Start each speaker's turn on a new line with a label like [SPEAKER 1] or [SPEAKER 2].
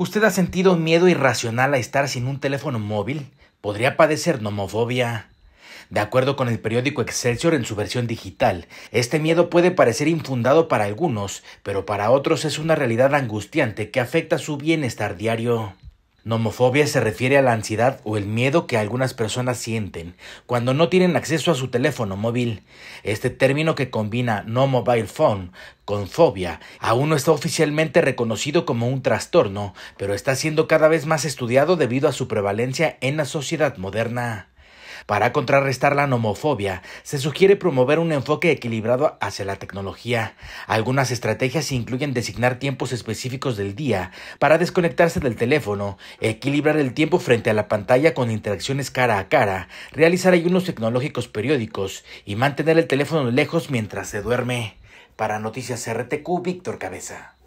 [SPEAKER 1] ¿Usted ha sentido miedo irracional a estar sin un teléfono móvil? Podría padecer nomofobia. De acuerdo con el periódico Excelsior en su versión digital, este miedo puede parecer infundado para algunos, pero para otros es una realidad angustiante que afecta su bienestar diario. Nomofobia se refiere a la ansiedad o el miedo que algunas personas sienten cuando no tienen acceso a su teléfono móvil. Este término que combina no mobile phone con fobia aún no está oficialmente reconocido como un trastorno, pero está siendo cada vez más estudiado debido a su prevalencia en la sociedad moderna. Para contrarrestar la nomofobia, se sugiere promover un enfoque equilibrado hacia la tecnología. Algunas estrategias incluyen designar tiempos específicos del día para desconectarse del teléfono, equilibrar el tiempo frente a la pantalla con interacciones cara a cara, realizar ayunos tecnológicos periódicos y mantener el teléfono lejos mientras se duerme. Para Noticias RTQ, Víctor Cabeza.